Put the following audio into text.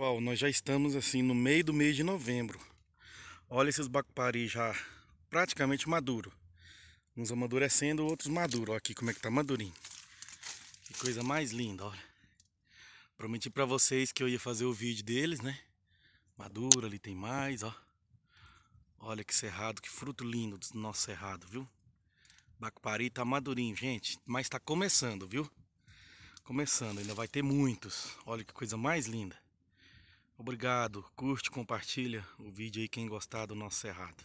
Pessoal, nós já estamos assim no meio do mês de novembro. Olha esses bacupari já praticamente maduro. Uns amadurecendo, outros maduros. Olha aqui como é que tá madurinho. Que coisa mais linda, olha. Prometi para vocês que eu ia fazer o vídeo deles, né? Maduro, ali tem mais, ó. Olha que cerrado, que fruto lindo do nosso cerrado, viu? Bacupari tá madurinho, gente. Mas tá começando, viu? Começando, ainda vai ter muitos. Olha que coisa mais linda. Obrigado, curte, compartilha o vídeo aí quem gostar do nosso cerrado.